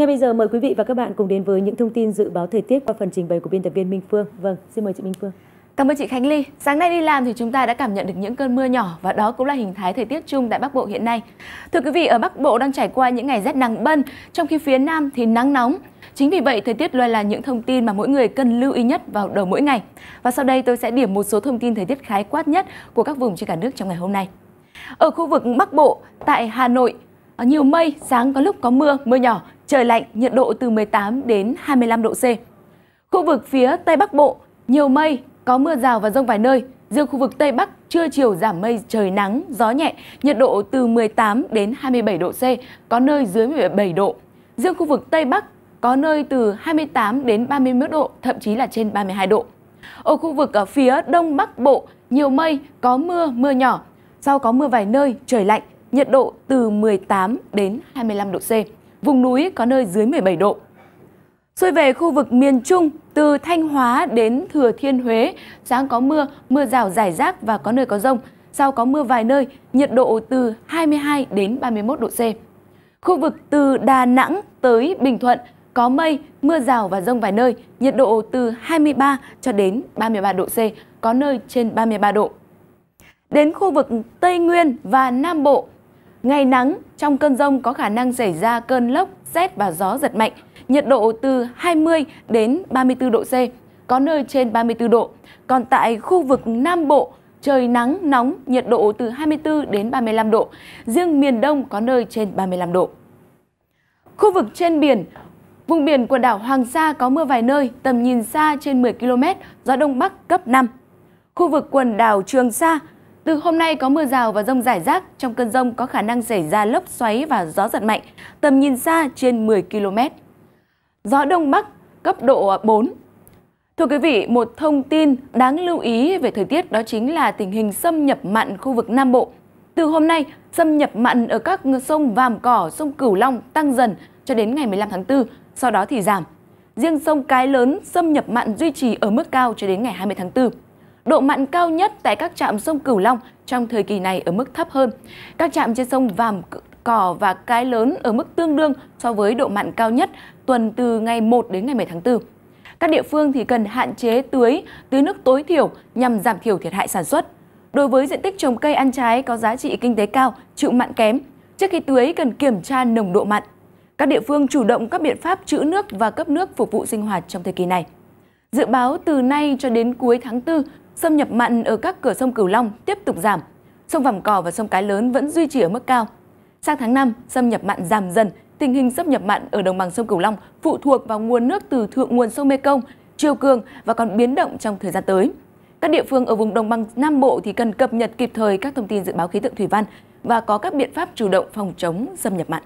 Ngay bây giờ mời quý vị và các bạn cùng đến với những thông tin dự báo thời tiết qua phần trình bày của biên tập viên Minh Phương. Vâng, xin mời chị Minh Phương. Cảm ơn chị Khánh Ly. Sáng nay đi làm thì chúng ta đã cảm nhận được những cơn mưa nhỏ và đó cũng là hình thái thời tiết chung tại Bắc Bộ hiện nay. Thưa quý vị, ở Bắc Bộ đang trải qua những ngày rét nắng bân, trong khi phía Nam thì nắng nóng. Chính vì vậy, thời tiết luôn là những thông tin mà mỗi người cần lưu ý nhất vào đầu mỗi ngày. Và sau đây tôi sẽ điểm một số thông tin thời tiết khái quát nhất của các vùng trên cả nước trong ngày hôm nay. Ở khu vực Bắc Bộ, tại Hà Nội, nhiều mây, sáng có lúc có mưa, mưa nhỏ, trời lạnh, nhiệt độ từ 18 đến 25 độ C. Khu vực phía Tây Bắc Bộ, nhiều mây, có mưa rào và rông vài nơi. Riêng khu vực Tây Bắc, trưa chiều giảm mây, trời nắng, gió nhẹ, nhiệt độ từ 18 đến 27 độ C, có nơi dưới 17 độ. Riêng khu vực Tây Bắc, có nơi từ 28 đến 31 độ, thậm chí là trên 32 độ. Ở khu vực ở phía Đông Bắc Bộ, nhiều mây, có mưa, mưa nhỏ. Sau có mưa vài nơi, trời lạnh, nhiệt độ từ 18 đến 25 độ C vùng núi có nơi dưới 17 độ. Xuôi về khu vực miền Trung, từ Thanh Hóa đến Thừa Thiên Huế, sáng có mưa, mưa rào rải rác và có nơi có rông. Sau có mưa vài nơi, nhiệt độ từ 22 đến 31 độ C. Khu vực từ Đà Nẵng tới Bình Thuận có mây, mưa rào và rông vài nơi, nhiệt độ từ 23 cho đến 33 độ C, có nơi trên 33 độ. Đến khu vực Tây Nguyên và Nam Bộ, Ngày nắng, trong cơn rông có khả năng xảy ra cơn lốc, xét và gió giật mạnh, nhiệt độ từ 20 đến 34 độ C, có nơi trên 34 độ. Còn tại khu vực Nam Bộ, trời nắng nóng, nhiệt độ từ 24 đến 35 độ, riêng miền Đông có nơi trên 35 độ. Khu vực trên biển, vùng biển quần đảo Hoàng Sa có mưa vài nơi, tầm nhìn xa trên 10 km, gió Đông Bắc cấp 5. Khu vực quần đảo Trường Sa, từ hôm nay có mưa rào và rông rải rác, trong cơn rông có khả năng xảy ra lốc xoáy và gió giật mạnh, tầm nhìn xa trên 10 km. Gió Đông Bắc cấp độ 4. Thưa quý vị, một thông tin đáng lưu ý về thời tiết đó chính là tình hình xâm nhập mặn khu vực Nam Bộ. Từ hôm nay, xâm nhập mặn ở các sông Vàm Cỏ, sông Cửu Long tăng dần cho đến ngày 15 tháng 4, sau đó thì giảm. Riêng sông Cái Lớn xâm nhập mặn duy trì ở mức cao cho đến ngày 20 tháng 4. Độ mặn cao nhất tại các trạm sông Cửu Long trong thời kỳ này ở mức thấp hơn. Các trạm trên sông Vàm Cỏ và Cái Lớn ở mức tương đương so với độ mặn cao nhất tuần từ ngày 1 đến ngày 10 tháng 4. Các địa phương thì cần hạn chế tưới, tưới nước tối thiểu nhằm giảm thiểu thiệt hại sản xuất. Đối với diện tích trồng cây ăn trái có giá trị kinh tế cao, chịu mặn kém, trước khi tưới cần kiểm tra nồng độ mặn. Các địa phương chủ động các biện pháp trữ nước và cấp nước phục vụ sinh hoạt trong thời kỳ này. Dự báo từ nay cho đến cuối tháng 4, xâm nhập mặn ở các cửa sông Cửu Long tiếp tục giảm. Sông Vàm Cò và sông Cái Lớn vẫn duy trì ở mức cao. Sang tháng 5, xâm nhập mặn giảm dần, tình hình xâm nhập mặn ở đồng bằng sông Cửu Long phụ thuộc vào nguồn nước từ thượng nguồn sông Mekong, triều cường và còn biến động trong thời gian tới. Các địa phương ở vùng đồng bằng Nam Bộ thì cần cập nhật kịp thời các thông tin dự báo khí tượng thủy văn và có các biện pháp chủ động phòng chống xâm nhập mặn.